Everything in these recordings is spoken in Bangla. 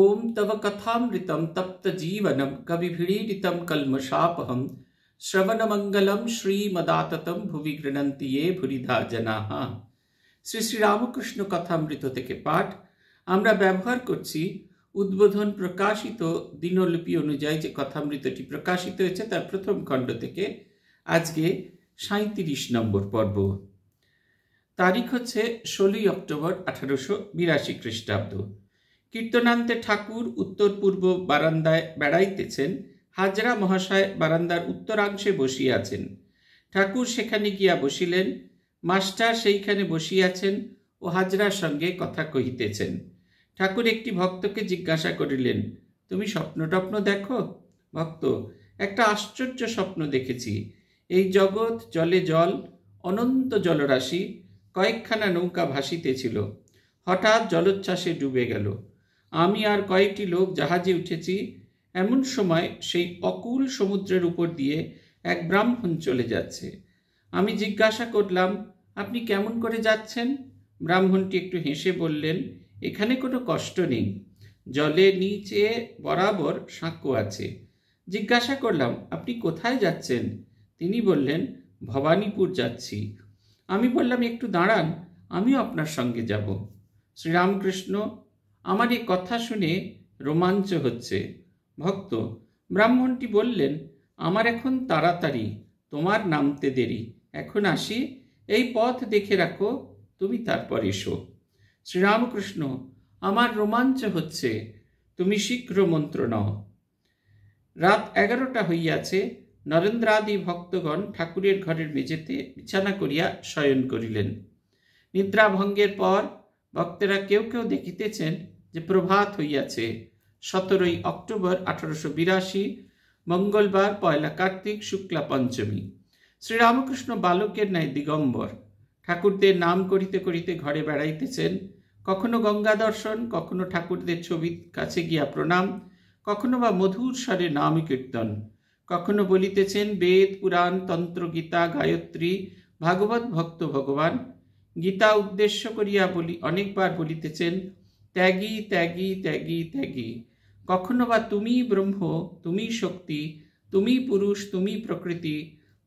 ॐ तव कथामृतं तप्तजीवनं कविभिडीडितं कल्मषापहं श्रवणमङ्गलं শ্রীমদাততম ভুবি গৃণন্তি এ ভুরিধা জনাহ শ্রী শ্রীরামকৃষ্ণ কথামৃত থেকে পাঠ আমরা ব্যবহার করছি উদ্বোধন প্রকাশিত দিনলিপি অনুযায়ী যে কথামৃতটি প্রকাশিত হয়েছে তার প্রথম খণ্ড থেকে আজকে সাঁত্রিশ নম্বর পর্ব তারিখ হচ্ছে ষোলোই অক্টোবর আঠারোশো বিরাশি খ্রিস্টাব্দ কীর্তনান্তে ঠাকুর উত্তর পূর্ব বারান্দায় বেড়াইতেছেন হাজরা মহাশয় বারান্দার উত্তরাংশে বসিয়াছেন ঠাকুর সেখানে গিয়া বসিলেন মাস্টার সেইখানে বসিয়াছেন ও হাজরার সঙ্গে কথা কহিতেছেন ঠাকুর একটি ভক্তকে জিজ্ঞাসা করিলেন তুমি স্বপ্ন টপ্ন দেখো ভক্ত একটা আশ্চর্য স্বপ্ন দেখেছি এই জগৎ জলে জল অনন্ত জলরাশি কয়েকখানা নৌকা ভাসিতেছিল হঠাৎ জলোচ্ছ্বাসে ডুবে গেল আমি আর কয়েকটি লোক জাহাজে উঠেছি এমন সময় সেই অকুল সমুদ্রের উপর দিয়ে এক ব্রাহ্মণ চলে যাচ্ছে আমি জিজ্ঞাসা করলাম আপনি কেমন করে যাচ্ছেন ব্রাহ্মণটি একটু হেসে বললেন এখানে কোনো কষ্ট নেই জলে নিচে বরাবর সাঁকো আছে জিজ্ঞাসা করলাম আপনি কোথায় যাচ্ছেন তিনি বললেন ভবানীপুর যাচ্ছি আমি বললাম একটু দাঁড়ান আমিও আপনার সঙ্গে যাব শ্রীরামকৃষ্ণ আমার এই কথা শুনে রোমাঞ্চ হচ্ছে ভক্ত ব্রাহ্মণটি বললেন আমার এখন তাড়াতাড়ি তোমার নামতে দেরি এখন আসি এই পথ দেখে রাখো তুমি তারপর এসো শ্রীরামকৃষ্ণ আমার রোমাঞ্চ হচ্ছে তুমি শীঘ্র মন্ত্র নাও রাত এগারোটা হইয়াছে নরেন্দ্রাদি ভক্তগণ ঠাকুরের ঘরের মেঝেতে বিছানা করিয়া শয়ন করিলেন নিদ্রাভঙ্গের পর ভক্তেরা কেউ কেউ দেখিতেছেন যে প্রভাত হইয়াছে সতেরোই অক্টোবর আঠারোশো বিরাশি মঙ্গলবার পয়লা কার্তিক শুক্লা পঞ্চমী শ্রীরামকৃষ্ণ বালকের ন্যায় দিগম্বর ঠাকুরদের নাম করিতে করিতে ঘরে বেড়াইতেছেন কখনো গঙ্গা দর্শন কখনো ঠাকুরদের ছবির কাছে গিয়া প্রণাম কখনো বা মধুর স্বরে নাম কীর্তন কখনো বলিতেছেন বেদ পুরাণ তন্ত্র গীতা গায়ত্রী ভাগবত ভক্ত ভগবান গীতা উদ্দেশ্য করিয়া বলি অনেকবার বলিতেছেন ত্যাগী ত্যাগী ত্যাগী ত্যাগী কখনো বা তুমি ব্রহ্ম তুমি শক্তি তুমি পুরুষ তুমি প্রকৃতি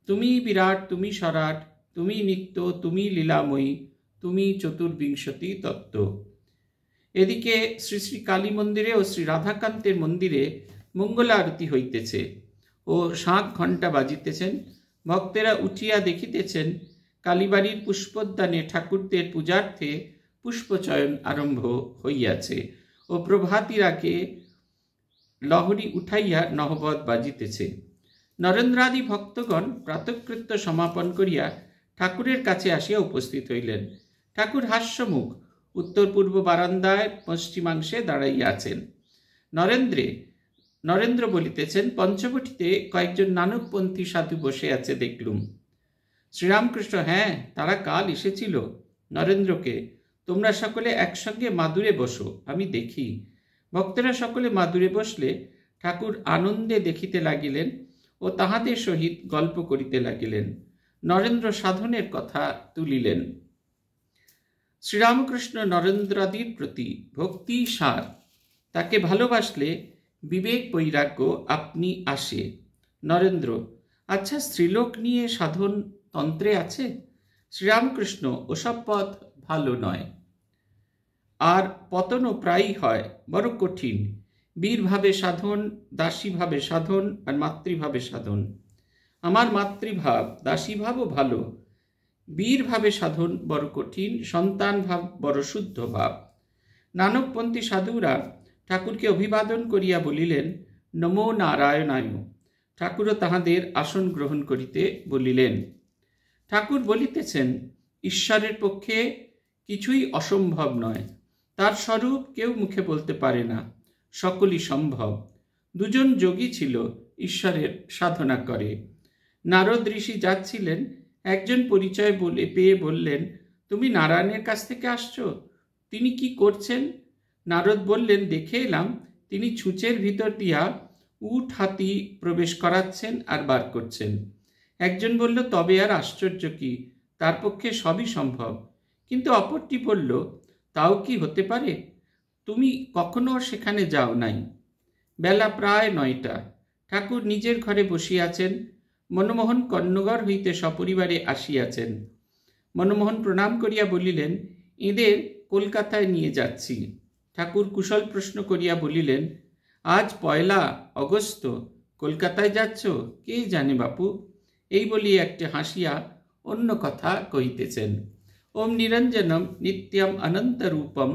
তুমি বিরাট তুমি সরাট তুমি নিত্য তুমি লীলাময়ী তুমি চতুর্বিংশতি তত্ত্ব এদিকে শ্রী শ্রী কালী মন্দিরে ও শ্রী রাধাকান্তের মন্দিরে মঙ্গলা আরতি হইতেছে ও সাত ঘণ্টা বাজিতেছেন ভক্তেরা উঠিয়া দেখিতেছেন কালীবাড়ির পুষ্পোদ্যানে ঠাকুরদের পূজার্থে পুষ্পচয়ন আরম্ভ হইয়াছে ও প্রভাতিরাকে লহরী উঠাইয়া নহবত বাজিতেছে নরেন্দ্রাদি ভক্তগণ প্রাতকৃত্য সমাপন করিয়া ঠাকুরের কাছে আসিয়া উপস্থিত হইলেন ঠাকুর হাস্যমুখ উত্তর পূর্ব বারান্দায় পশ্চিমাংশে দাঁড়াইয়াছেন নরেন্দ্রে নরেন্দ্র বলিতেছেন পঞ্চবটিতে কয়েকজন নানকপন্থী সাধু বসে আছে দেখলুম শ্রীরামকৃষ্ণ হ্যাঁ তারা কাল এসেছিল নরেন্দ্রকে তোমরা সকলে একসঙ্গে মাদুরে বসো আমি দেখি ভক্তরা সকলে মাদুরে বসলে ঠাকুর আনন্দে দেখিতে লাগিলেন ও তাহাদের সহিত গল্প করিতে লাগিলেন নরেন্দ্র সাধনের কথা তুলিলেন শ্রীরামকৃষ্ণ নরেন্দ্রাদির প্রতি ভক্তি সার তাকে ভালোবাসলে বিবেক বৈরাগ্য আপনি আসে নরেন্দ্র আচ্ছা স্ত্রীলোক নিয়ে সাধন তন্ত্রে আছে শ্রীরামকৃষ্ণ ওসব পথ ভালো নয় আর পতনও প্রায়ই হয় বড় কঠিন বীরভাবে সাধন দাসীভাবে সাধন আর মাতৃভাবে সাধন আমার মাতৃভাব দাসীভাবও ভালো বীরভাবে সাধন বড় কঠিন সন্তান ভাব বড় শুদ্ধ ভাব নানকপন্থী সাধুরা ঠাকুরকে অভিবাদন করিয়া বলিলেন নমো নারায়ণায় ঠাকুরও তাহাদের আসন গ্রহণ করিতে বলিলেন ঠাকুর বলিতেছেন ঈশ্বরের পক্ষে কিছুই অসম্ভব নয় তার স্বরূপ কেউ মুখে বলতে পারে না সকলই সম্ভব দুজন যোগী ছিল ঈশ্বরের সাধনা করে নারদ ঋষি যাচ্ছিলেন একজন পরিচয় বলে পেয়ে বললেন তুমি নারায়ণের কাছ থেকে আসছো তিনি কি করছেন নারদ বললেন দেখে এলাম তিনি ছুঁচের ভিতর দিয়া উট হাতি প্রবেশ করাচ্ছেন আর বার করছেন একজন বলল তবে আর আশ্চর্য কি তার পক্ষে সবই সম্ভব কিন্তু অপরটি বলল তাও কি হতে পারে তুমি কখনো সেখানে যাও নাই বেলা প্রায় নয়টা ঠাকুর নিজের ঘরে বসিয়াছেন মনমোহন কর্ণগর হইতে সপরিবারে আসিয়াছেন মনমোহন প্রণাম করিয়া বলিলেন এদের কলকাতায় নিয়ে যাচ্ছি ঠাকুর কুশল প্রশ্ন করিয়া বলিলেন আজ পয়লা অগস্ত কলকাতায় যাচ্ছ কে জানে বাপু এই বলিয়া একটি হাসিয়া অন্য কথা কহিতেছেন ओम निरंजनम नित्यम अनंत रूपम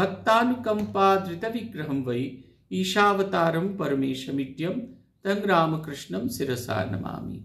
भक्तानुकंपादृतविग्रहं वै ईशावतारं परमेशमिट्यं तं रामकृष्णं शिरसा नमामि